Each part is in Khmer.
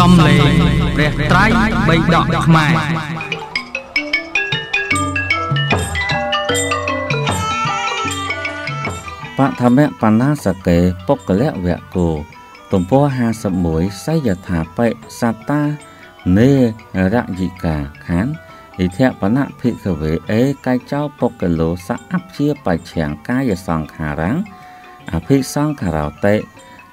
សំលេងព្រះត្រៃបៃដកខ្មែរបឋមបណ្ណាសកេពុគ្គលវៈគោទំព័រ51សយថាបិសតានេរយិកាខានអិធបណភិក្ខវេអេ កាយចោពុគ្គលោសអព្យាបច្ឆាំងកាយសង្ខារੰអភិសង្ខារោតេ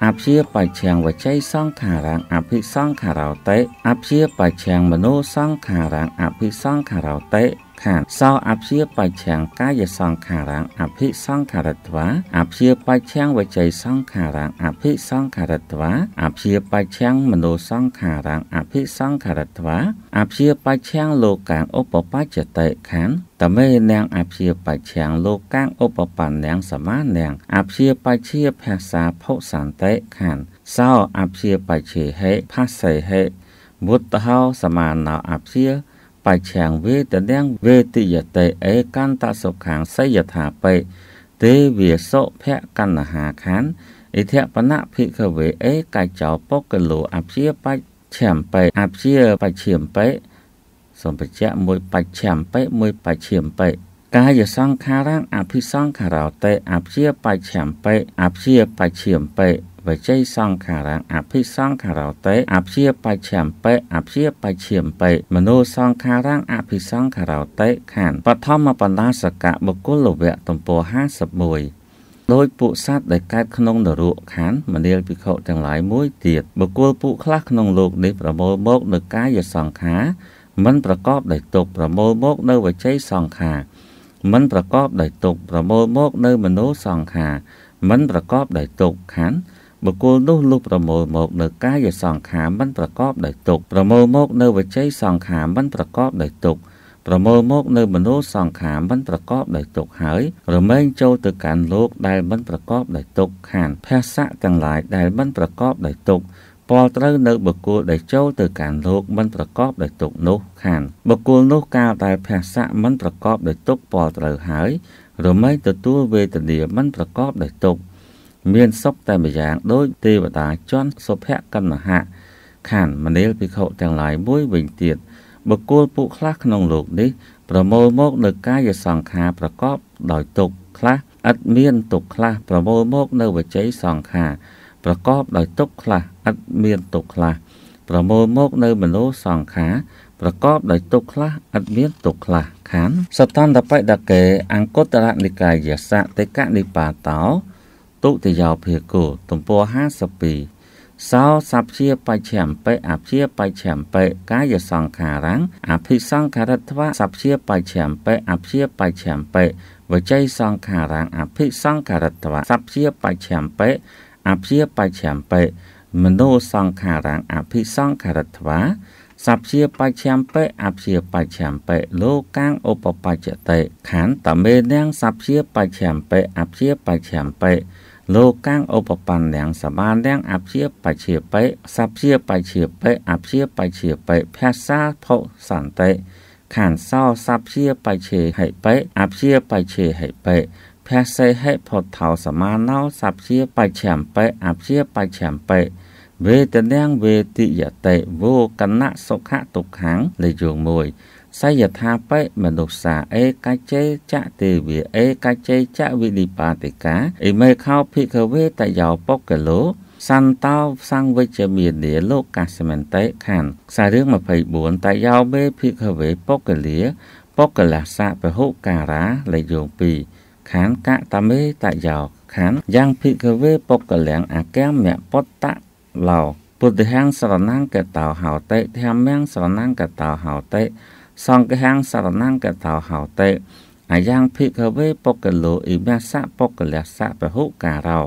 អព្យាបច្ឆាំងវចៃសង្ខារាងអភិសង្ខារោតេអព្យាបច្ឆាំងមនោសង្ខារាងអភិសង្ខារោតេខានសោអព្យាបច្ឆាំងកាយសង្ខារាង អភិសង្ខារតវាអព្យាបច្ឆាំងវចីសង្ខារាង អភិសង្ខារតវាអព្យាបច្ឆាំងមនោសង្ខារាង អភិសង្ខារតវាអព្យាបច្ឆាំងលោកាងឧបបច្ចតិខានតមេនាងអព្យាបច្ឆាំងលោកាងឧបបណ្ណាងសមានាងអព្យាបច្ឆាភាសាភុសន្តិខានសោអព្យាបច្ឆេហេផសេហេមុតតហោសមានោអព្យាបច្ឆាំងវេទនាំងវេទយតេអេកន្តសុខាំងសយថាបេទេវាសុភកណ្ណហាខានអិធបណៈភិក្ខវេអេកាច់ចោបុគ្គលោអព្យាបច្ឆាំបេអព្យាបច្ឆាំបេសម្បច្ចៈមួយ បច្ឆាំបេមួយបច្ឆាំបេកាយសង្ខារាងអភិសង្ខារោតេអព្យាបច្ឆាំបេអព្យាបច្ឆាំបេវជ័យសង្ខារាអភិសង្ខារោតេអព្យាបច្ឆំបេអព្យាបច្ឆំបេមនោសង្ខារាអភិសង្ខារោតេខានបឋមបណ្ដាសកៈបុគ្គលវៈទំព័រ51ដោយពួកសត្វដែលកើតក្នុងនរកខណ្ឌមនាលភិក្ខុទាំងឡាយមួយទៀតបុគ្គលពួកខ្លះក្នុងលោក នេះប្រមូលមកនៅកាយសង្ខារមិនប្រកបដោយទុកប្រមូលមកនៅវចីសង្ខារមិនប្រកបដោយទុកប្រមូលមកនៅមនោសង្ខារមិនប្រកបដោយទុកខណ្ឌបុគ្គលនោះលុបប្រមូលមកនៅកាយសង្ខារមិនប្រកបដោយទុក្ខប្រមូលមកនៅវចីសង្ខារមិនប្រកបដោយទុក្ខប្រមូលមកនៅមនោសង្ខារមិនប្រកបដោយទុក្ខហើយរមែងចូលទៅកាន់លោកដែលមិនប្រកបដោយទុក្ខខានភស្សៈទាំងឡាយដែលមិនប្រកបដោយទុក្ខពលត្រូវនៅបុគ្គលដែលចូលទៅកាន់លោកមិនប្រកបដោយទុក្ខនោះ ខានបុគ្គលនោះកាលដែលភស្សៈមិនប្រកបដោយទុក្ខពលត្រូវហើយ រមែងទទួលវេទនាមិនប្រកបដោយទុក្ខមានសុខតែម្យ៉ាងដោយទេវតាជន់សុភកណ្ណហៈខានមនាលភិក្ខុទាំងឡាយមួយវិញទៀតបុគ្គលពួកខ្លះក្នុងលោកនេះប្រមូលមកនៅកាយសង្ខារប្រកបដោយទុក្ខខ្លះឥតមានទុក្ខខ្លះប្រមូលមកនៅវចីសង្ខារប្រកបដោយទុក្ខខ្លះឥតមានទុក្ខខ្លះប្រមូលមកនៅមនោសង្ខារប្រកប ដោយទុក្ខខ្លះឥតមានទុក្ខខ្លះខានសតន្តបិដកេអង្គតរនិកាយសៈតេកនិបាតោទុតិយោភាគោទំព័រ52សោសព្ជាបច្ឆំបិអព្យាបច្ឆំបិកាយសង្ខារੰអភិសង្ខារត្វាសព្ជាបច្ឆំបិអព្យាបច្ឆំបិវច័យសង្ខារੰអភិសង្ខារត្វាសព្ជាបច្ឆំបិអព្យាបច្ឆំបិមនោសង្ខារੰអភិសង្ខារត្វាសព្វាបច្ឆំបិអព្យាបច្ឆំបិលោកាងឧបបច្ចតិខន្តមេនាំងសព្វាបច្ឆំបិអព្យាបច្ឆំបិលោកាងឧបបណ្ណังសបានទាំងអព្យាបច្ឆាបេសព្យាបច្ឆាបេអព្យាបច្ឆាបេភាសាភុសន្តិខានសោសព្យាបច្ឆេហិបេអព្យាបច្ឆេហិបេភាសេហិផុថោសមានោសព្យាបច្ឆាំបេអព្យាបច្ឆាំបេវេទនាងវេតិយតេវោកណៈសុខៈទុក្ខំលេខយោង1សយថាបិមនុស្សាអេកច្ចេចទេវាអេកច្ចេចវិនិបាតិកាអេមេខោភិកវេតយោបុគ្គលោសន្តោសង្វិជ្ជមាននីលោកកាសមន្តិខណ្ឌខ្សែរឿង24តយោមេភិកវេបុគ្គលាបុគ្គលាសៈពហុការៈលេខយោង2ខណ្ឌកតមេតយោខណ្ឌយ៉ាងភិកវេបុគ្គលាំងអកម្មមពតៈឡោពុទ្ធិហੰសរណង្កតោហោតិធម្មំសរណង្កតោហោតិសង្ឃាំងសរណង្គតោហោតេអាយ៉ាងភិក្ខវេបុគ្គលោអ៊ីមាសៈបុគ្គលសៈពហុការោ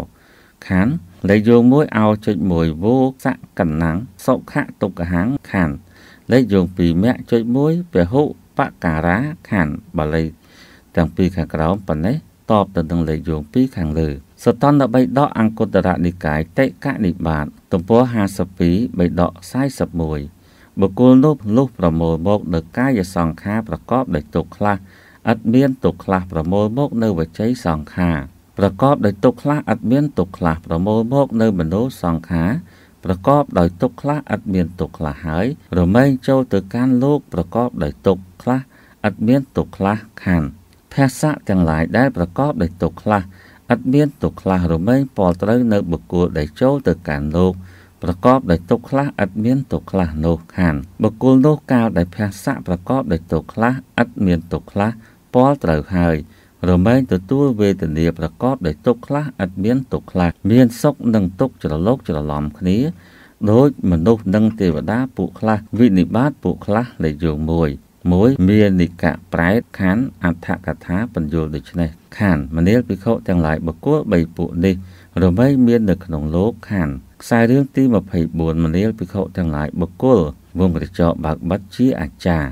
ខានលេខយោង1អោចុច1វោសៈកណ្ណងសុខៈទុក្ខហੰខានលេខយោង2មគ្គចុច1ពហុបការៈខានបាលីទាំងពីរខាងក្រោមប៉ុណ្ណេះតបទៅនឹងលេខយោង2ខាងលើសតន្តបិដកអង្គតរនិកាយតេកនិបាតទំព័រ52បិដក41បុគ្គលនោះផ្លុះប្រមូលមកនៅកាយសង្ខារប្រកបដោយទុក្ខខ្លះឥតមានទុក្ខខ្លះប្រមូលមក នៅវចីសង្ខារប្រកប ដោយទុក្ខខ្លះឥតមានទុក្ខខ្លះប្រមូលមកនៅមនោសង្ខារប្រកបដោយទុក្ខខ្លះឥតមានទុក្ខខ្លះហើយ រមែងចូលទៅកាន់លោក ប្រកបដោយទុក្ខខ្លះឥតមានទុក្ខខ្លះខណ្ឌភាសៈទាំងឡាយដែលប្រកបដោយទុក្ខខ្លះឥតមានទុក្ខខ្លះរមែងពលត្រូវនៅបុគ្គលដែលចូលទៅកាន់លោកប្រកបដោយទុកខ្លះឥតមានទុកខ្លះនោះខានបុគ្គលនោះកាលដែលភះស័កប្រកបដោយទុកខ្លះឥតមានទុកខ្លះពលត្រូវហើយរមែងទទួលវេទនាប្រកបដោយទុកខ្លះឥតមានទុកខ្លះមានសុខនិងទុកច្រឡោកច្រឡំគ្នាដោយមនុស្សនិងទេវតាពួកខ្លះវិនិបាតពួកខ្លះលេខយោងមួយ មួយមាននិកៈប្រែតខណ្ឌអដ្ឋកថាបញ្យលដូច្នេះខណ្ឌមនាលភិក្ខុទាំងឡាយបុគ្គល3ពួកនេះ រមែងមាននៅក្នុងលោកខណ្ឌខ្សែរឿងទី24មនាលភិក្ខុទាំងឡាយបុគ្គលវងក្រចកបើកបិទជាអាចារ្យ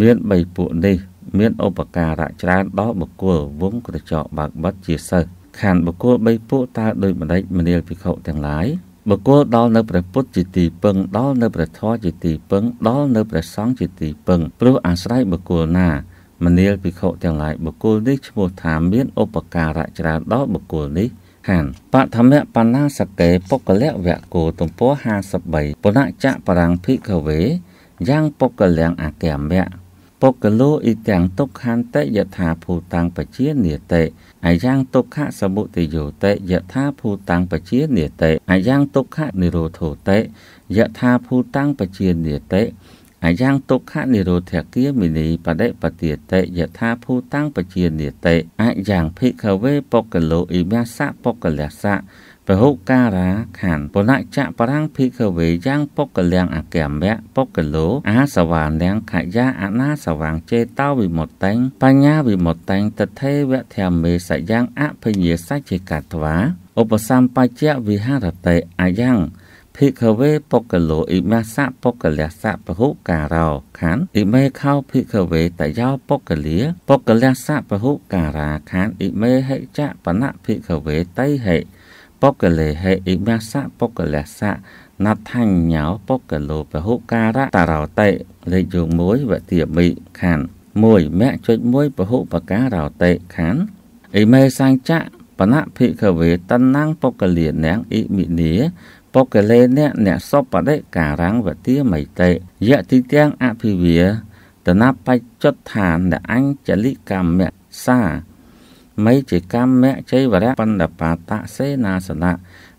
មាន3ពួកនេះ មានឧបការៈច្រើនដល់បុគ្គលវងក្រចកបើកបិទជាសិស្សខណ្ឌបុគ្គល3ពួកតើដូចម្ដេចមនាលភិក្ខុទាំងឡាយបុគ្គលដល់នៅព្រះពុទ្ធជាទីពឹងដល់នៅព្រះធម៌ជាទីពឹងដល់នៅព្រះសង្ឃជាទីពឹង ព្រោះអាស្រ័យបុគ្គលណា មនាលភិក្ខុទាំងឡាយបុគ្គលនេះឈ្មោះថាមានឧបការៈច្រើនដល់បុគ្គលនេះហានបឋមបណ្ណាសកេពុគ្គលវគោទំព័រ53ពុណចៈបរាំងភិក្ខវេយ៉ាងពុគ្គលំអកមៈពុគ្គលោអ៊ីទាំងទុក្ខន្តិយថាភូតាំងបជានិតិអាយ៉ាងទុក្ខសមុទយោតិយថាភូតាំងបជានិតិអាយ៉ាងទុក្ខនិរោធោតិយថាភូតាំងបជានិតិអាយ៉ាងទុក្ខនិរោធគាមិនីបដិបតិតិយថាភូតាំងបជានិតិអាយ៉ាងភិក្ខវេបុគ្គលោអ៊ីមាសៈបុគ្គលះសៈពហុការាខានបុណចៈបរាំងភិក្ខវេយ៉ាងបុគ្គលាំងអកម្មៈបុគ្គលោអាសវានាំងខយាអនាសវាងចេតោវិមុតតេងបញ្ញាវិមុតតេងតថេវធម្មេសយ៉ាងអភិញាសច្ចេកត្វាឧបសម្បច្ចៈវិហរតិអាយ៉ាងភិក្ខវេបុគ្គលោអ៊ីមាសៈបុគ្គលះសៈពហុការោខណ្ឌអ៊ីមេខោភិក្ខវេតយោបុគ្គលាបុគ្គលះសៈពហុការាខណ្ឌអ៊ីមេហិចៈបណៈភិក្ខវេតៃហិបុគ្គលេហិអ៊ីមាសៈបុគ្គលះសៈណដ្ឋញ្ញោបុគ្គលោពហុការៈតារោតិលេខយោង1វតិមិខណ្ឌ1មគ្គចុច1ពហុបការោតិខណ្ឌអ៊ីមេសង្ចៈបណៈភិក្ខវេតណ្ណងបុគ្គលានាងអ៊ីមិនីបុគ្គលេនៈអ្នកសពបដិការังវទាមៃតេយៈទីទាំងអភិវាតនបច្ចុតឋានដែលអញ្ចលិកម្មសាមីជាកម្មចៃវរៈបណ្ឌបាតសេនាសនៈ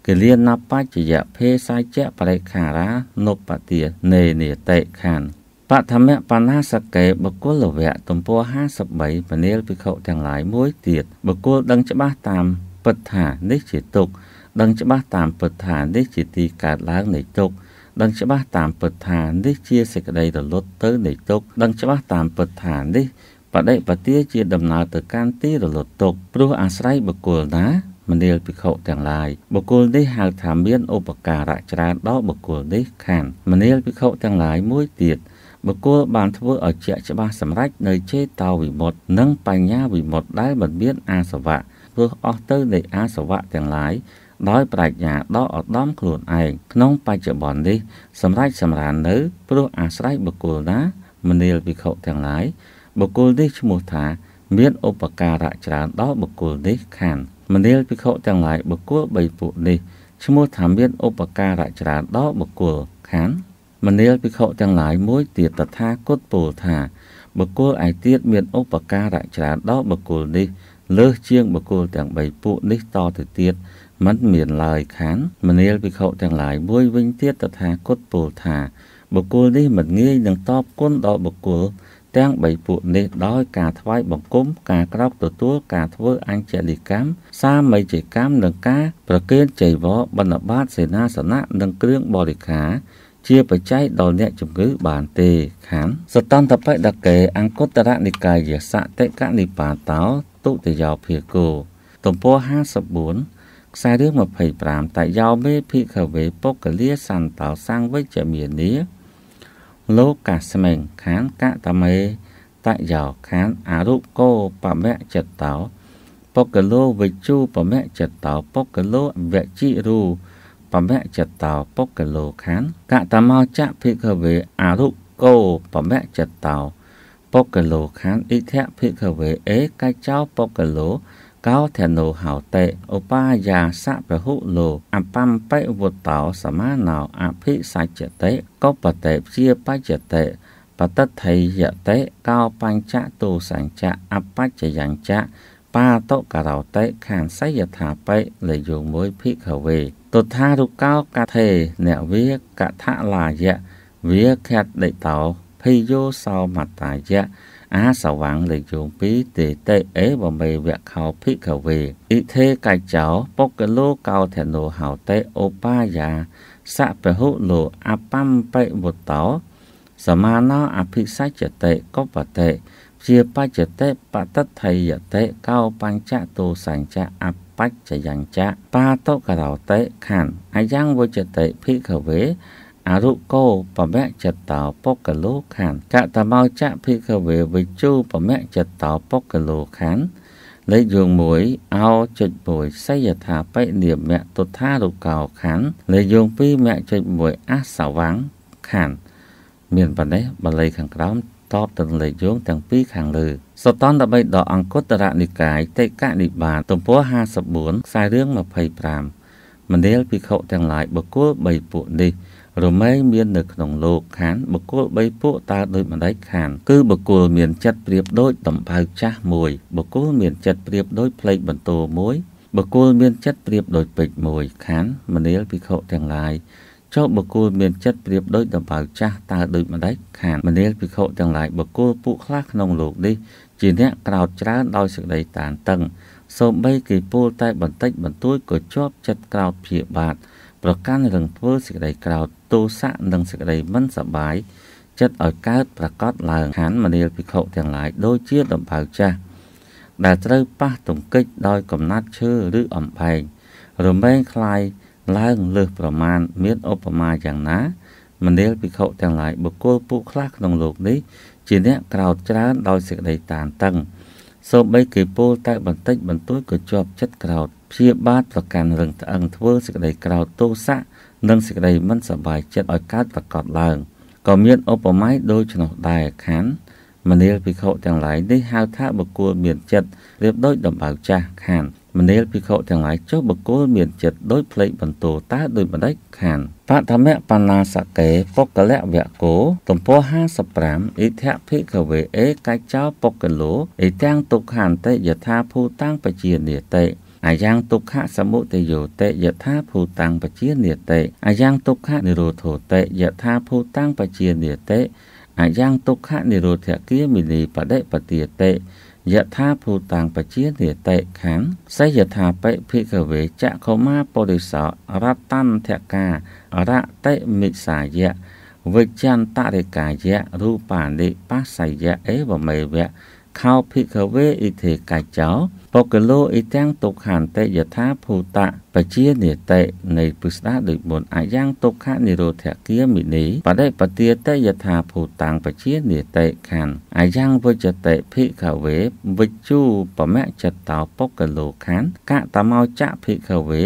គិលានបច្ចយៈភេសាជ្ជបរិខារានុបទានេនិតិខានបឋមបណ្ណាសកេបកុលវៈទំព័រ53ពនាលភិក្ខុទាំងឡាយមួយទៀតបកុលដឹងច្បាស់តាមពិតថានេះជាទុក្ខដឹងច្បាស់តាមពិតថានេះជាទីកើតឡើងនៃទុក្ខដឹងច្បាស់តាមពិតថានេះ ជាសេចក្តីរលត់ទៅនៃទុក្ខដឹងច្បាស់តាមពិតថានេះបដិបទាជាដំណើរទៅកាន់ទីរលត់ទុក្ខព្រោះអាស្រ័យបុគ្គលណាមនាលភិក្ខុទាំងឡាយបុគ្គលនេះហៅថាមានឧបការៈច្រើនដល់បុគ្គលនេះខានមនាលភិក្ខុទាំងឡាយមួយទៀតបុគ្គលបានធ្វើឲ្យជាក់ច្បាស់សម្រេចនៅចេតោវិមុតនិងបញ្ញាវិមុតដែលមិនមានអាសវៈព្រោះអស់ទៅនៃអាសវៈទាំងឡាយដោយប្រាជ្ញាដ៏ឧត្តមខ្លួនឯងក្នុង បច្ចុប្បន្ននេះសម្រេចសម្រាននៅព្រោះអាស្រ័យបុគ្គលណាមនាលវិខុទាំងឡាយបុគ្គលនេះឈ្មោះថាមានឧបការៈច្រើនដល់បុគ្គលនេះខាន មនាលវិខុទាំងឡាយបុគ្គល3ពួកនេះឈ្មោះថាមានឧបការៈច្រើនដល់បុគ្គលខាន មនាលវិខុទាំងឡាយមួយទៀតតថាគតពោលថាបុគ្គលឯទៀតមានឧបការៈច្រើនដល់បុគ្គលនេះលើសជាងបុគ្គលទាំង3ពួកនេះតទៅទៀតមិនមានឡើយខាន មនាលភិក្ខុទាំងឡាយមួយវិញទៀតតថាគតពោលថា បុគ្គលនេះមិនងាយនឹងតបគុណដល់បុគ្គលទាំង បីពួកនេះដោយការថ្វាយបង្គំការក្រោកទទួលការធ្វើអញ្ចលិកម្មសាមីជកម្មនិងការ ប្រគេនចៃវរបិណ្ឌបាតសេនាសនៈនិងគ្រឿងបរិការជាបច្ច័យដល់អ្នកជំងឺបានទេខានសតន្តបិដកេអង្គតរនិកាយសតិកនិបាតោទុតិយោភិគោទំព័រ54ខ្សែរឿង25តយោមេភិក្ខវេពុគ្គលាសន្តោសង្វិជ្ជមានីលោកកាស្មេងខានកតមេតយោខានអរុគោបមៈចិត្តោ ពុគ្គលោវិជូបមៈចិត្តោពុគ្គលោវជីរូបមៈចិត្តោពុគ្គលោខានកតមោចៈភិក្ខវេអរុគោបមៈចិត្តោ ពុគ្គលោខានអិធៈភិក្ខវេអេកច្ចោពុគ្គលោកោធនោហោតេឧបាយាសពហុលោអបំបិវុតោ សមាណោអភិសច្ចតេកបតេព្យាបច្ចតេបតថេយតេកោបញ្ចតោសញ្ចៈអបច្ចយញ្ចៈបាតុការោតេខានសយថាបេលយោមួយភិក្ខវេទុថារុកោកថេអ្នកវាកថាឡាយៈវាខតដេតោភិយោសោមតាយៈអាសវាំងលេខយោង2ទេតេអេបមេវៈខោភិកវេអ៊ីថេកាច់ចោបុគ្គលោកោធនោហោតេឧបាយាសពហុលោអបំបិវតោសមាណោអភិសច្ចតេកបតេជាបច្ចតេបតថយតេកោបញ្ចតោសញ្ចៈអបច្ចយញ្ចៈបាតុករោតេខណ្ឌអាយ៉ាងវចតេភិកវេអរុកោបមៈចតោបកលោខានចតមោចៈភិក្ខវេវិជូបមៈចតោបកលោខានលេខយោង1អោចុច1សយថាបិនិមៈទុថារុកោខានលេខយោង2មៈចុច1អសវាំងខានមានប៉ុណ្ណេះបល័យខាងក្រោមតបទៅលេខយោងទាំងពីរខាងលើសតន13ដកអង្គតរនិកាយតិកនិបាតទំព័រ54ខ្សែរឿង25មនាលភិក្ខុទាំងឡាយបុគ្គល3ពួកនេះរមែងមាននៅក្នុងលោកខានបុគ្គល3ពួកតើដូចម្ដេចខាន គឺបុគ្គលមានចិត្តប្រៀបដូចតំបៅចាស់មួយបុគ្គលមានចិត្តប្រៀបដូចផ្លេកបន្ទោមួយបុគ្គលមានចិត្តប្រៀបដូចពេជ្រមួយខាន មនាលភិក្ខុទាំងឡាយចុះបុគ្គលមានចិត្តប្រៀបដូចតំបៅចាស់តើដូចម្ដេចខាន មនាលភិក្ខុទាំងឡាយបុគ្គលពួកខ្លះក្នុងលោកនេះជាអ្នកក្រោតច្រើនដោយសេចក្តីតានតឹងសូម្បីគេពោលតែបន្តិច បន្តួចក៏ជាប់ចិត្តក្រោតព្យាបាទប្រកាន់រឹងធ្វើសេចក្តីក្រោតទោសៈនិងសេចក្តីមិនសប្បាយចិត្តឲ្យកើតប្រកបឡើងហាន មនាលភិក្ខុទាំងឡាយដូចជាដំបៅចាស់ដែលត្រូវប៉ះទង្គិចដោយកំណាត់ឈើឬអំផែងរមែងคลายឡើងលើសប្រមាណមានឧបមាយ៉ាងណា មនាលភិក្ខុទាំងឡាយបុគ្គលពូខ្លះក្នុងលោកនេះជាអ្នកក្រោតច្រើនដោយសេចក្តីតានតឹងសូម្បីគេពោលតែបន្តិចបន្តួចក៏ជាប់ចិត្តក្រោតព្យាបាទប្រកាន់រឹងត្អឹងធ្វើសេចក្តីក្រោតទោសៈនិងសេចក្តីមិនសប្បាយចិត្តឲ្យកើតប្រកបឡើងក៏មានឧបមាដូចនោះដែរខានមនាលភិក្ខុទាំងឡាយនេះហៅថាបុគ្គលមានចិត្តរៀបដូចដំបៅចាស់ខានមនាលភិក្ខុទាំងឡាយចុះបុគ្គលមានចិត្តដោយផ្លេចបន្ទោតើដោយបណ្ដេចខានបតមៈបណ្ណាសកេបុគ្គលៈវគោទំព័រ55អិធភិក្ខវេ អេកាច់ចោបុគ្គលោអិទាំងទុក្ខានតិយថាភូតាំងបជានិតិអាយ៉ាងទុក្ខសមុទយោតិយថាភូតាំងបជានិតិអាយ៉ាងទុក្ខនិរោធោតិយថាភូតាំងបជានិតិអាយ៉ាងទុក្ខនិរោធគាមិនីបដិបទាតិយថាភូតាំងបជានិតិខាងសយថាបិភិកវេចក្ខុមាបរិសោរតន្តការរតិមិសាយៈវិជ្ជន្តរិកាយៈរូបានិបាសយៈអេវមេវៈខោភិកវេអ៊ីធេកាចោបុគ្គលោអ៊ីទាំងទុក្ខន្តិយថាភូតៈបជានិតិនៃពុស្ដាដូចមុនអាយ៉ាងទុក្ខនិរោធគាមិនីបដិបទាតិយថាភូតាំងបជានិតិខណ្ឌអាយ៉ាងវិចតិភិក្ខវេវិជូបមចតោបុគ្គលោខណ្ឌកតមោចៈភិក្ខវេ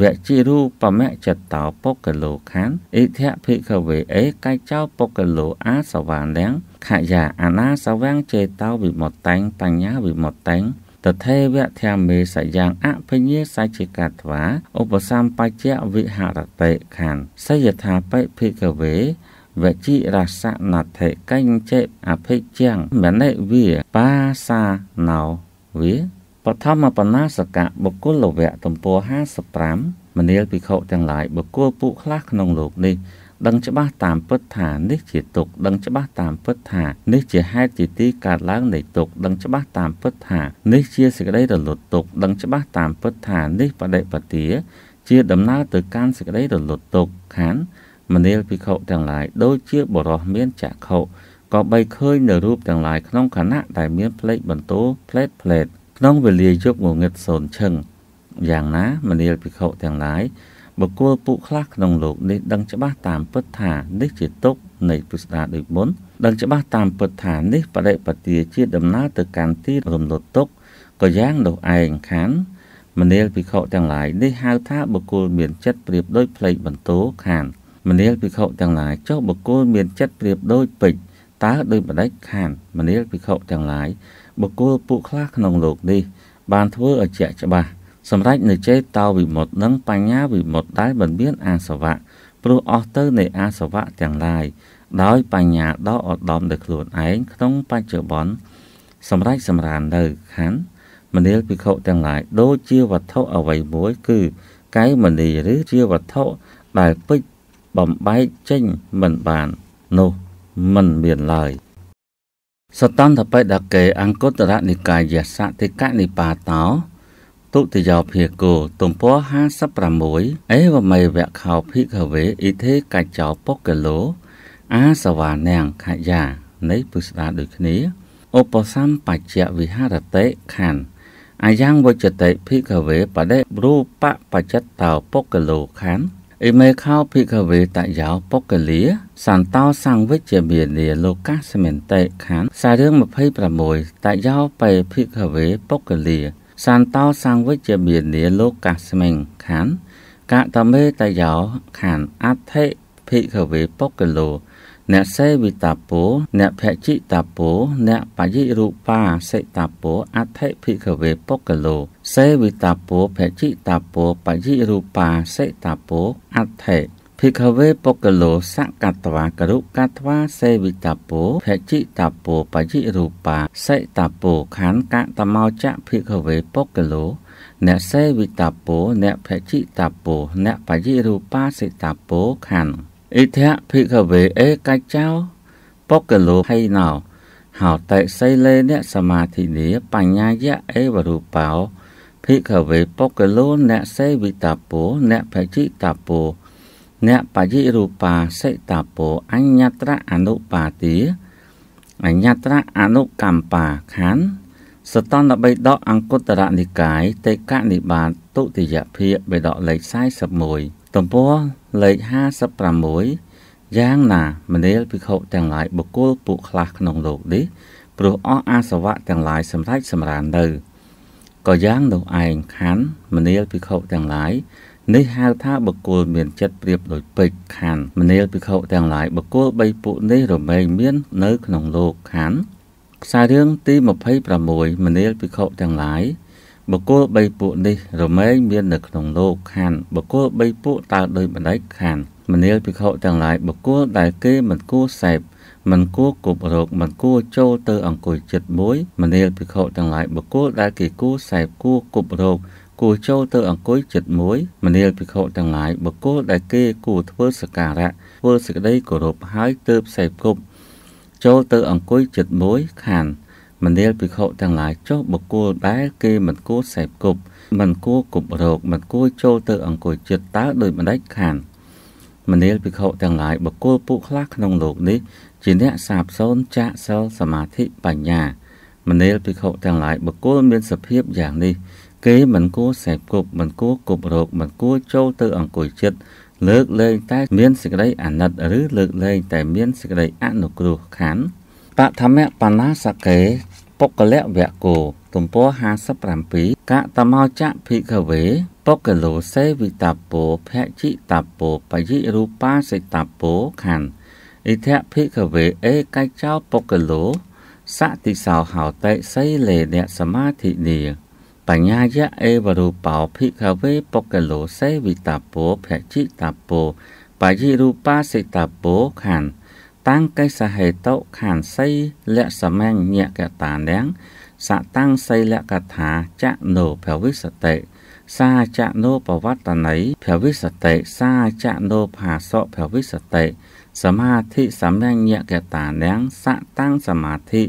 វជារូបមចតោបុគ្គលោខណ្ឌអិធភិក្ខវេអេកាច់ោបុគ្គលោអាសវានំខយាអនាសវាំងចេតោវិមតតាំងបញ្ញាវិមតតាំងតថេវៈធម្មេសយ៉ាងអភិញាសច្ចិកត្វាឧបសម្បច្ចៈវិហរតិខੰសយថាបិភិកវេវជីរសណថេកញ្ចេអភិជាងមនិវាបាសាណោវាបឋមបណ្ណាសកៈបុគ្គលវៈទំព័រ55មនាលភិក្ខុទាំងឡាយបុគ្គលពួកខ្លះក្នុងលោកនេះដឹងច្បាស់តាមពិតថានេះជាទុក ដឹងច្បាស់តាមពិតថានេះជាហេតុជាទីកើតឡើងនៃទុកដឹងច្បាស់តាមពិតថានេះជាសេចក្តីរលត់ទុកដឹងច្បាស់តាមពិតថានេះបដិបទាជា ដំណើរទៅកាន់សេចក្តីរលត់ទុកខណ្ឌមនាលភិក្ខុទាំងឡាយដូចជាបរោះមានចក្ខុក៏បីឃើញនៅរូបទាំងឡាយក្នុងខណៈដែលមានផ្លេកបន្ទោផ្លេតផ្លេតក្នុងវេលាយប់ងងឹតសូនឈឹងយ៉ាងណាមនាលភិក្ខុទាំងឡាយបុគ្គលពួកខ្លះក្នុងលោក នេះដឹងច្បាស់តាមពិតថានេះជាទុកនៃពុស្ដាដូចមុនដឹងច្បាស់តាមពិតថានេះបដិបទាជាដំណើរទៅកាន់ទីរំលត់ទុកក៏យ៉ាងនោះឯងខានមនាលភិក្ខុទាំងឡាយនេះហៅថាបុគ្គលមានចិត្តប្រៀបដូចផ្លេកបន្ទោខានមនាលភិក្ខុទាំងឡាយចុះបុគ្គលមានចិត្តប្រៀបដូចពេជ្រតើដោយបដិខានមនាលភិក្ខុទាំងឡាយបុគ្គលពួកខ្លះក្នុងលោក នេះ បានធ្វើឲ្យជាក់ច្បាស់សម្រេចនៅចេតោវិមុតនិង បញ្ញាវិមុតដែលមិនមានអាសវៈព្រោះអស់ទៅ នៃអាសវៈទាំងឡាយដោយបញ្ញាដ៏ឧត្តមដែលខ្លួនឯងក្នុងបច្ចុប្បន្នសម្រេចសម្រាននៅខណ្ឌមនាលភិក្ខុទាំងឡាយ ដូចជាវត្ថុអ្វីមួយ គឺកែវមនីឬជាវត្ថុដែលពេចបំបែកចេញមិនបាននោះមិនមានឡើយសតន្តបេដកេ អង្គតរនិកាយសតិកនិបាតោទុតិយោភាគោទំព័រ56អេវមេវៈខោភិកវេអ៊ីទេកច្ចោបុគ្គលោអាសវានាំងខយា នៃពុស្ដាដូចគ្នាឧបសម្បច្ចៈវិហរតេខណ្ឌអាយ៉ាងវចតេភិកវេបដិរូបបច្ចតោបុគ្គលោខណ្ឌអេមេខោភិកវេតយោបុគ្គលាសន្តោ សង្វិជ្ជមាននីលោកាសមេនតេខណ្ឌសាររឿង26តយោបេភិកវេបុគ្គលាសានតោសង្វិជ្ជមាននាលោកកាស្មិងខានកតមេតយោខានអដ្ឋិភិក្ខវេបុគ្គលោអ្នកសេវិតាពោអ្នកភជិតាពោអ្នកបយិរូបាសិតាពោអដ្ឋិភិក្ខវេបុគ្គលោ សេវិតាពោភជិតាពោបយិរូបាសិតាពោអដ្ឋិភិក្ខវេបកលោសកតវាករុកតវាសេវិតពោភជិតពោបជិរូបា សេតពោខណ្ឌកតមោចៈភិក្ខវេបកលោអ្នកសេវិតពោអ្នកភជិតពោអ្នកបជិរូបាសេតពោខណ្ឌអិធៈភិក្ខវេអេកច្ចោបកលោហៃណោហោតេសីលេអ្នកសមាធិនីបញ្ញាយៈអេវរូបោភិក្ខវេបកលោអ្នកសេវិតពោអ្នកភជិតពោអ្នកបយិរូបាសិតាពោអញ្ញត្រៈអនុបាទាអញ្ញត្រៈអនុកម្បាខណ្ឌសតនបិដកអង្គុត្តរនិកាយតេកនិបាតទុតិយភាគបិដកលេខ41ទំព័រលេខ56យ៉ាងណាមនាលភិក្ខុទាំងឡាយបុគ្គលពួកខ្លះក្នុងលោកនេះព្រោះអស់អាសវៈទាំងឡាយសម្រេចសម្រានទៅក៏យ៉ាងនោះឯងខណ្ឌមនាលភិក្ខុទាំងឡាយនេះហៅថាបុគ្គលមានចិត្តប្រៀបដូចពេជ្រខណ្ឌមនាលភិក្ខុទាំងឡាយបុគ្គល៣ពួកនេះរមែងមាននៅក្នុងលោកខណ្ឌខ្សែរឿងទី26មនាលភិក្ខុទាំងឡាយបុគ្គល៣ពួកនេះរមែងមាននៅក្នុងលោកខណ្ឌបុគ្គល៣ពួកតើដោយបណ្ដេចខណ្ឌមនាលភិក្ខុទាំងឡាយបុគ្គលដែលគេមិនគួរសេពមិនគួរគប់រោគមិនគួរចូលទៅអង្គុយចិត្តមួយមនាលភិក្ខុទាំងឡាយបុគ្គលដែលគេគួរសេពគួរគប់រោគគួរចូលទៅអង្គុយចិត្តមួយ មនាលភិក្ខុទាំងឡាយបុគ្គលដែលគេគួរធ្វើសក្ការៈធ្វើសេចក្តីគោរពហើយទៅផ្សេងគប់ចូលទៅអង្គុយចិត្តមួយខានមនាលភិក្ខុទាំងឡាយចុះបុគ្គលដែលគេមិនគួរសេពគប់មិនគួរគប់រោគមិនគួរចូលទៅអង្គុយចិត្តតើដោយម្ដេចខានមនាលភិក្ខុទាំងឡាយបុគ្គលពួកខ្លះក្នុងលោកនេះជាអ្នកសាបសូន្យចាក់សិលសមាធិបញ្ញា មនាលភិក្ខុទាំងឡាយបុគ្គលមានសភាពយ៉ាងនេះគេមិនគួរសេពគប់មិនគួរគប់រោគមិនគួរចូលទៅអង្គុយចិត្តលើកលែងតែមានសេចក្តីអាណិតឬលើកលែងតែមានសេចក្តីអនុគ្រោះខណ្ឌបឋមបណ្ណាសកេពុគ្គលវគោទំព័រ57កតមោចៈភិក្ខវេ ពុគ្គលោសេវិតពោភជិតពោបយិរូបាសិតពោខណ្ឌអិធភិក្ខវេអេកៃចោពុគ្គលោសតិសោហោតេសីលេអ្នកសមាធិនីបញ្ញាយៈអេវរូបោភិក្ខវេបុគ្គលោសេវិតាពោភជិតាពោបយិរូបាសិតាពោខណ្ឌតាំងកេសហេតុខណ្ឌសីលៈសមញ្ញកតានាំងសតាំងសីលៈកថាចណោភវិសតិសាចណោបវត្តន័យភវិសតិសាចណោភាសកភវិសតិសមាធិសម្ញ្ញកតានាំងសតាំងសមាធិ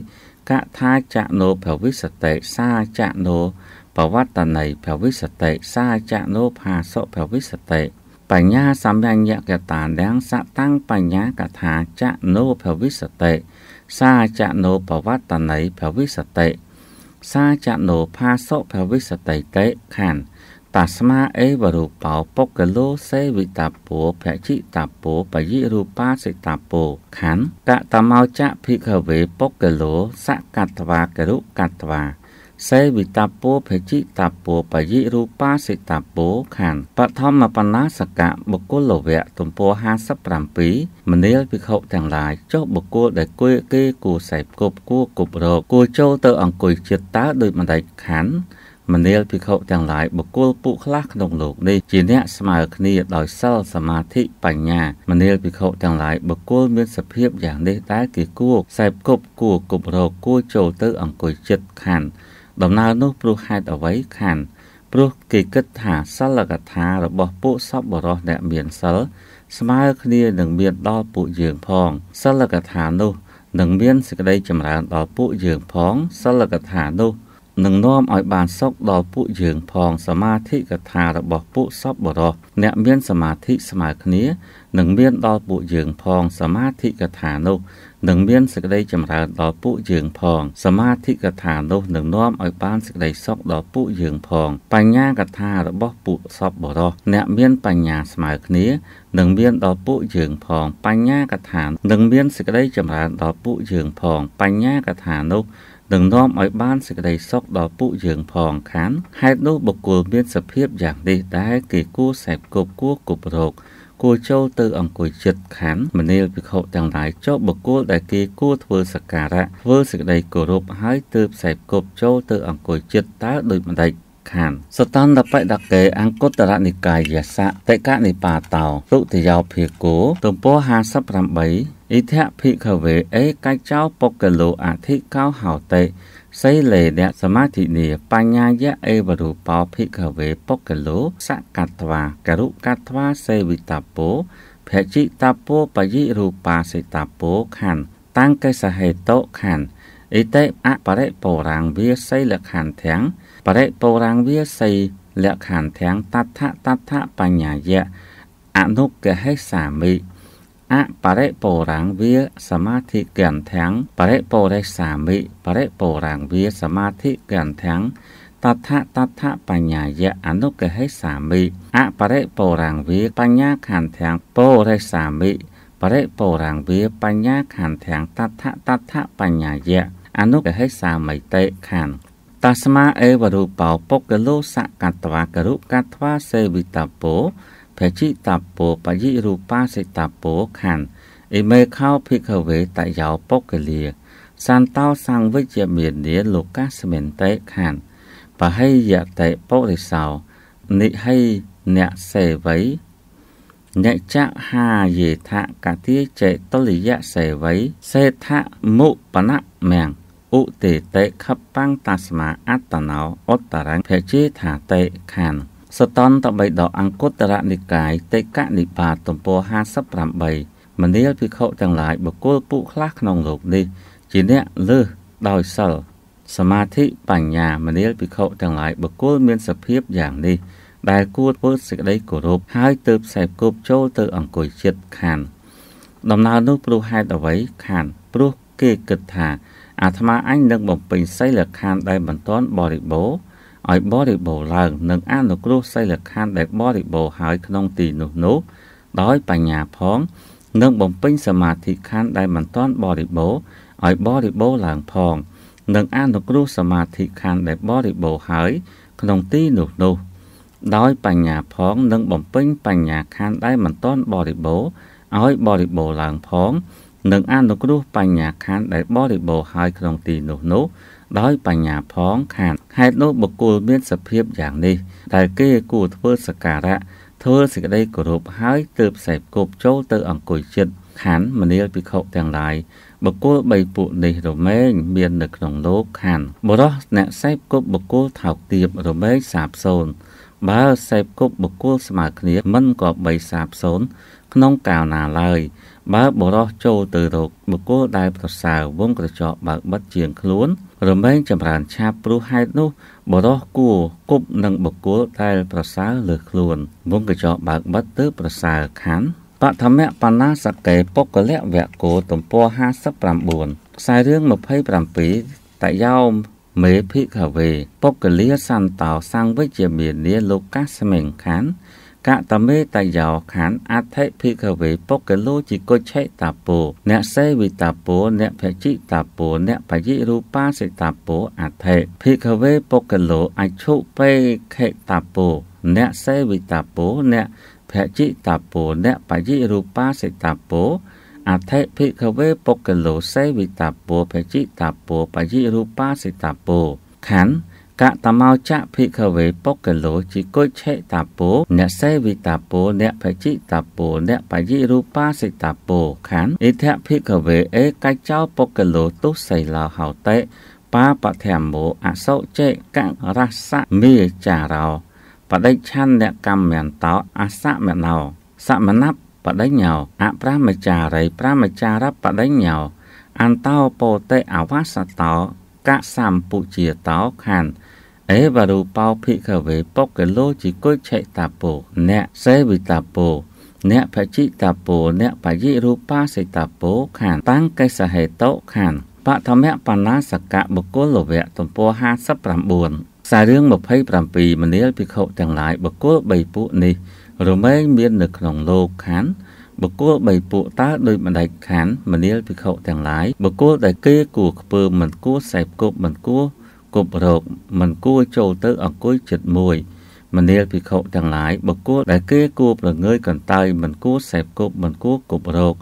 កថាចណោភវិសតិសាចណោបវត្តន័យភវិសតិសាចណោផាសុភវិសតិបញ្ញាសម្ញញ្ញកតានាងសតាំងបញ្ញាកថាចណោភវិសតិសាចណោបវត្តន័យភវិសតិសាចណោផាសុភវិសតិតេខណ្ឌតស្មាអេវរូបោបុគ្គលោសេវិតាពោភជីតាពោបយិរូបាសិតាពោខណ្ឌតតមោចៈភិក្ខវេបុគ្គលោសកតវាករុកតវាសេវិតាពោភេជិតាពោបយិរូបាសិតាពោខណ្ឌបឋមបណ្ណាសកៈបុគ្គលវៈទំព័រ57មនាលភិក្ខុទាំងឡាយចុះបុគ្គលដែលគួយគេគួរសែបគប់គួរគប់រកគួរចូលទៅអង្គុយចិត្តតើដោយបណ្ដៃខណ្ឌមនាលភិក្ខុទាំងឡាយបុគ្គលពួកខ្លះក្នុងលោកនេះជាអ្នកស្មើគ្នាដោយសិលសមាធិបញ្ញាមនាលភិក្ខុទាំងឡាយបុគ្គលមានសភាពយ៉ាងនេះតែគេគួរសែបគប់គួរគប់រកគួរចូលទៅអង្គុយចិត្តខណ្ឌដំណើរនោះព្រោះហេតុអ្វីខានព្រោះគេគិតថាសិលកថារបស់ពួកសពបរោះអ្នកមានសិលស្មើគ្នានឹងមានដល់ពួកយើងផងសិលកថានោះនឹងមានសេចក្តីចម្រើនដល់ពួកយើងផងសិលកថានោះនឹងនាំឲ្យបានសុខដល់ពួកយើងផងសមាធិកថារបស់ពួកសពបរោះអ្នកមានសមាធិស្មើគ្នានឹងមានដល់ពួកយើងផងសមាធិកថានោះនឹងមានសេចក្តីចម្រើនដល់ពួកយើងផង សមាធិកថានោះនឹងនាំឲ្យបានសេចក្តីសុខដល់ពួកយើងផង បញ្ញាកថារបស់ពួកសពបរោះអ្នកមានបញ្ញាស្មើគ្នានឹងមានដល់ពួកយើងផង បញ្ញាកថានឹងមានសេចក្តីចម្រើនដល់ពួកយើងផងបញ្ញាកថានោះនឹងនាំឲ្យបានសេចក្តីសុខដល់ពួកយើងផងខានហេតុនោះបុគ្គលមានសភាពយ៉ាងនេះដែរគេគួរសែបគប់គួរគប់រោគគួរចូលទៅអង្គុយជិតខាងមនាលភិក្ខុទាំងឡាយចុះបុគ្គលដែលគេគួរធ្វើសក្ការៈធ្វើសេចក្តីគោរពហើយទើបសេពគប់ចូលទៅអង្គុយជិតតើដូចម្តេចខានសតន្តបដកេអង្គតរនិកាយសៈតេកនិបាតោរុទយោភិគោទំព័រ58អិធភិក្ខវេអេកច្ចោបកលោអធិកោហោតេសីលេនៈសមាធិនីបញ្ញាយៈអេវរូបោភិកវេបុគ្គលោសកតវាករុកតវាសេវិតពោភជិតពោបយិរូបាសិតពោខណ្ឌតាំងកេសហេតុខណ្ឌអិតិអបរិបូរាំងវាសីលខណ្ឌទាំងបរិបូរាំងវាសីលខណ្ឌទាំងតដ្ឋតដ្ឋបញ្ញាយៈអនុកហេសាមិអបរិបូរាំងវាសមាធិកន្ធំបរិបូរេសាមិបរិបូរាំងវាសមាធិកន្ធំតថតថបញ្ញាយៈអនុកិហេសាមិអបរិបូរាំងវាបញ្ញាខន្ធំបូរេសាមិបរិបូរាំងវាបញ្ញាខន្ធំតថតថបញ្ញាយៈអនុកិហេសាមិតេខន្ធតស្មាអេវរូបោពុគ្គលោសកតវាគរុកតវាសេវិតពោភជីតាពោបយិរូបាសិតាពោខណ្ឌអ៊ីមេខោភិក្ខវេតយោបុគ្គលាសន្តោសង្វិជ្ជមាននាលោកាសមេនតេខណ្ឌបហិយតេបុរិសោនិហិអ្នកសេវៃអ្នកចហាយេថកតិចេតុលយៈសេវៃសេថមុបណមៀងឧទេតេខប្បੰតាស្មាអត្តណោអត្តរੰភេជេថាតេខណ្ឌសតន្តបិដកអង្គុត្តរនិកាយតិកនិបាតទំព័រ58មនាលភិក្ខុទាំងឡាយបុគ្គលពួកខ្លះក្នុងលោកនេះ ជាអ្នកលើសដោយសិលសមាធិបញ្ញាមនាលភិក្ខុទាំងឡាយបុគ្គលមានសភាពយ៉ាងនេះដែលគួរធ្វើសេចក្តីគោរពហើយទើបសេពគប់ចូលទៅអង្គុយចិត្តខានដំណើរនោះព្រោះហេតុអ្វីខានព្រោះគេគិតថាអាត្មាអញនឹងបំពេញសីលខាន ដែលមិនទាន់បរិបូរណ៍ឲ្យបរិបូរឡើងនិងអនុគ្រោះសីលខណ្ឌដែលបរិបូរហើយក្នុងទីនោះនោះ ដោយបញ្ញាផង និងបំពេញសមាធិខណ្ឌដែលមិនទាន់បរិបូរឲ្យបរិបូរឡើងផង និងអនុគ្រោះសមាធិខណ្ឌដែលបរិបូរហើយក្នុងទីនោះនោះដោយបញ្ញាផងនិងបំពេញបញ្ញាខណ្ឌដែលមិនទាន់បរិបូរឲ្យបរិបូរឡើងផងនិងអនុគ្រោះបញ្ញាខណ្ឌដែលបរិបូរហើយក្នុងទីនោះនោះដោយបញ្ញាផងខាតហេតុនោះបុគ្គលមានសភាពយ៉ាងនេះតែគេគួរធ្វើសការៈធ្វើសេចក្តីគោរពហើយទើបសេពគប់ចូលទៅ អង្គុយចិត្តខណ្ឌមនាលភិក្ខុទាំងឡាយបុគ្គលបីពួកនេះរមែងមាននៅក្នុងលោកខណ្ឌបរោះអ្នកសេពគប់បុគ្គលថោកទាបរមែងសាបសូន្យបើសេពគប់បុគ្គលស្មើគ្នាមិនក៏បីសាបសូន្យក្នុងកាលណាឡើយបើបរោះចូលទៅរកបុគ្គលដែលប្រសើរវងក្រចកបើកបិទជាងខ្លួនរមែងចម្រើនឆាបព្រោះហេតុនោះ បរោះគួរគប់នឹងបុគ្គលដែលប្រសើរលើខ្លួនវងក្រចកបើកបិទទៅប្រសើរខណ្ឌបឋមបណ្ណាសកេពុគ្គលវគ្គោទំព័រ59ខ្សែរឿង27តយោមមេភិក្ខវេពុគ្គលាសន្តោសង្វិជ្ជមាននីលោកាសមិងខណ្ឌកតមេតយោខណ្ឌអដ្ឋិភិក្ខវេបុគ្គលោជីគុឆេតាពោអ្នកសេវិតាពោអ្នកភជិតាពោអ្នកបយិរូបាសិតាពោអដ្ឋិភិក្ខវេបុគ្គលោអច្ឆុបេខេតាពោអ្នកសេវិតាពោអ្នកភជិតាពោអ្នកបយិរូបាសិតាពោអថិភិក្ខវេបុគ្គលោសេវិតាពោភជិតាពោបយិរូបាសិតាពោខណ្ឌកតមោចៈភិក្ខវេបុគ្គលោជីគុច្ឆេតាពោអ្នកសេវិតាពោអ្នកបច្ចិតាពោអ្នកបយិរូបាសិតាពោខណ្ឌអិធភិក្ខវេអេកច្ចោបុគ្គលោទុសីឡោហោតេបាបធម្មោអសោចេកករសៈមេចារោបដិច្ឆន្ទកម្មមន្តោ អសមណោសមណបបដិញ្ញោអប្រមចារី ប្រមចារបដិញ្ញោអន្តោពោតេអវសតោកសម្ពុជាតោខណ្ឌអេវរូបោភិកវេបុគ្គលោជីគុឆេតាពោអ្នកសេវិតាពោអ្នកបច្ចិតាពោអ្នកបយិរូបាសិតាពោខានតាំងកេសហេតុខានបឋមបណ្ណាសកៈបុគ្គលវៈទំព័រ59ខ្សែរឿង27មនាល ភិក្ខុ ទាំងឡាយបុគ្គល3ពួកនេះ រមែងមាននៅក្នុងលោកខានបុគ្គលបីពួកតើដោយបណ្ដៃខានមនាលភិក្ខុទាំងឡាយបុគ្គលដែលគេគួរខ្ពើមិនគួរសេពគប់មិនគួរគប់រោគមិនគួរចូលទៅអង្គុយចិត្តមួយមនាលភិក្ខុទាំងឡាយបុគ្គលដែលគេគួរប្រងើយកន្តើយមិនគួរសេពគប់មិនគួរគប់រោគ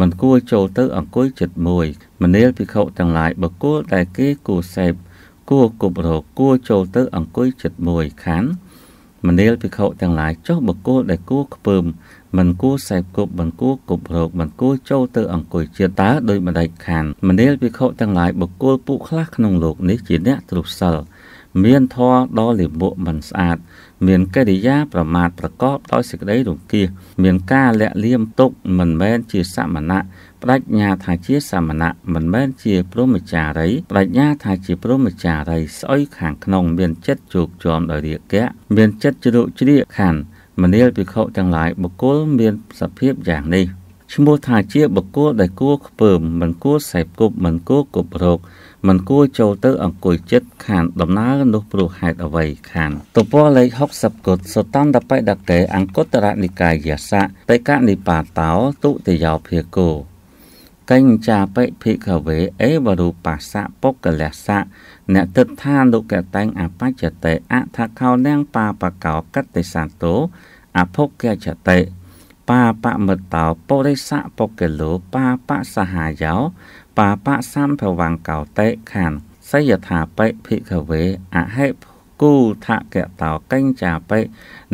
មិនគួរចូលទៅអង្គុយចិត្តមួយ មនាលភិក្ខុទាំងឡាយបុគ្គលដែលគេគួរសេពគួរគប់រោគគួរចូលទៅអង្គុយចិត្តមួយខានមនាលភិក្ខុទាំងឡាយចុះបុគ្គលដែលគួរខ្ពើមមិនគួរសេពគប់មិនគួរគប់រោគមិនគួរចូលទៅអង្គុយជាតើដោយម្ដេចខាន មនាលវិខុទាំងឡាយបុគ្គលពួកខ្លះក្នុងលោកនេះជាអ្នកទ្រុសិលមានធម៌ដ៏លាមកមិនស្អាត មានកិរិយាប្រមាថប្រកបដោយសេចក្តីរង្គាសមានការលាក់លៀមទុកមិនមែនជាសមណៈបដិញ្ញាថាជាសមណៈមិនមែនជាព្រហ្មចារីបដិញ្ញាថាជាព្រហ្មចារីស្អុយខាងក្នុងមានចិត្តជោគជាំដោយរាគៈមានចិត្តជ្រុជ្រាកខណ្ឌមនាលភិក្ខុទាំងឡាយបុគ្គលមានសភាពយ៉ាងនេះឈ្មោះថាជាបុគ្គលដែលគួរខ្ពើមមិនគួរសែបគប់មិនគួរគប់រោគមិនគួរចូលទៅអង្គុយចិត្តខានដំណើរនោះព្រោះហេតុអ្វីខានតពលេខ60គុតសតន្តបេដកេអង្គតរនិកាយសៈបេកនិបាតោទុតិយោភិគោកញ្ចាបិភិកវេអេវរូបាសៈបុគ្គលសៈអ្នកទិដ្ឋានុកតែងអបច្ចតិអថខោនាងបាបកោកតិសន្តោអភគយចតិបាបមតោបរិស័កបកិលោបាបសហាយោបាបសម្ភវង្កោតេខានសយថាបិភិកវេអហេគូថកតោកញ្ចាបិ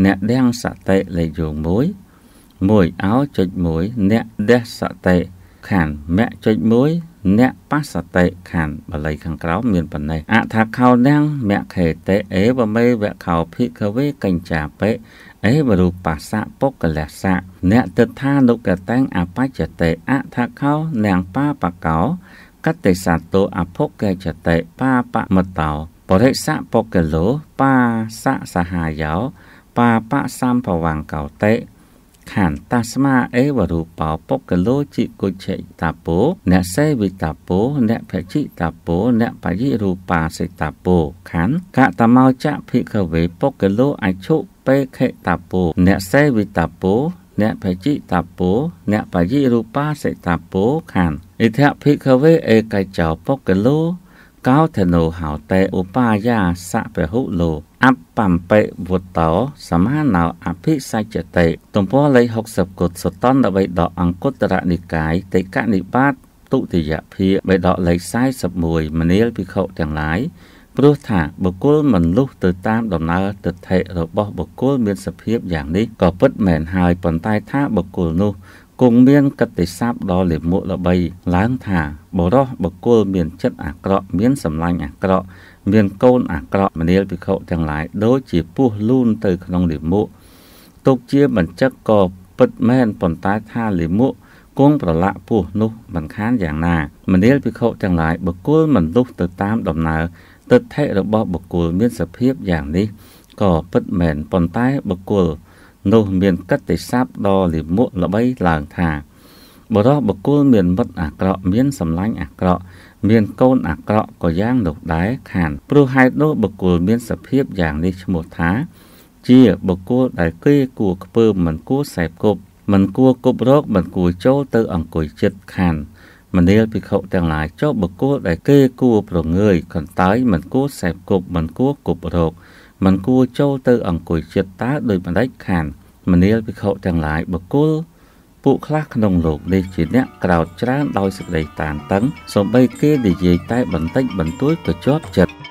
អ្នកដាំងសតិលេខយោង1 1អោចុច1អ្នកដេះសតិខានមគ្គចុច1អ្នកបសតិខានបល័យខាងក្រោមមានប៉ុណ្ណេះអថាខោនាំងមគ្ខេតេអេវមេវខោភិកវេកញ្ចាបិអេវរូបាសៈពុគ្គលសៈអ្នកទិដ្ឋានុកតេងអបច្ចតិអថាខោនាងបាបកោកតិសតោអភុកេចតិបាបមតោបរិសៈពុគ្គលោបាសៈសហាយោបាបសម្ភវង្កោតេខានតាស្មាអេវរូបោពុកលោជីគុជេតាពោអ្នកសេវិតាពោអ្នកភជិតាពោអ្នកបយិរូបាសេតាពោខានកតមោចៈភិកវេពុកលោអជុបេខេតាពោអ្នកសេវិតាពោអ្នកបយិតាពោអ្នកបយិរូបាសេតាពោខានអិធភិកវេអេកៃចោពុកលោកោធនោហោតេឧបាយាសពហុលោអបំពេវតោសមាណោអភិសច្ចតេ ទំព័រលេខ60គុតសតន13ដកអង្គតរនិកាយតេកនិបាតទុតិយភាបេដកលេខ41មនាលភិក្ខុទាំងឡាយព្រោះថាបុគ្គលមិនលុះទៅតាមដំណើរទិដ្ឋិរបស់បុគ្គលមានសភាពយ៉ាងនេះក៏ពិតមែនហើយប៉ុន្តែថាបុគ្គលនោះគង់មានកតិស័ព្ទដ៏លាមកល្បីឡើងថា បរោះបុគ្គលមានចិត្តអាក្រក់មានសម្លាញ់អាក្រក់មានកូនអាក្រក់មនាលភិក្ខុទាំងឡាយដូចជាពស់លូនទៅ ក្នុងលាមកទុកជាបញ្ចឹកក៏ពិតមែនប៉ុន្តែថាលាមកគង់ប្រឡាក់ពស់នោះមិនខានយ៉ាងណាមនាលភិក្ខុទាំងឡាយបុគ្គលមនុស្សទៅតាមដំណើរទិដ្ឋិរបស់បុគ្គលមានសភាពយ៉ាងនេះក៏ពិតមែនប៉ុន្តែបុគ្គលនោះមានកតេស័ព្ទដ៏លិមុខល្បីឡើងថាបរោះបុគ្គលមានមិត្តអាក្រក់មានសម្លាញ់អាក្រក់មានកូនអាក្រក់ក៏យ៉ាងនោះដែរខានព្រោះហេតុនោះបុគ្គលមានសភាពយ៉ាងនេះឈ្មោះថាជាបុគ្គលដែលគេ គួរខ្ពើមមិនគួរសែបគប់មិនគួរគប់រកមិនគួរចូលទៅអង្គុយចិត្តខានមនាលភិក្ខុទាំងឡាយចុះបុគ្គលដែលគេគួរប្រងើយកន្តើយមិនគួរសែបគប់មិនគួរគប់រកមិនគួរចូលទៅ អង្គុយចិត្តតើដោយបណ្ដេចខានមនាលភិក្ខុទាំងឡាយបុគ្គលពួកខ្លះក្នុងលោកនេះជាអ្នកក្រោតច្រើនដោយសេចក្តីតានតឹងសម្បីគេនិយាយតែបន្តិចបន្តួចក៏ជាប់ចិត្ត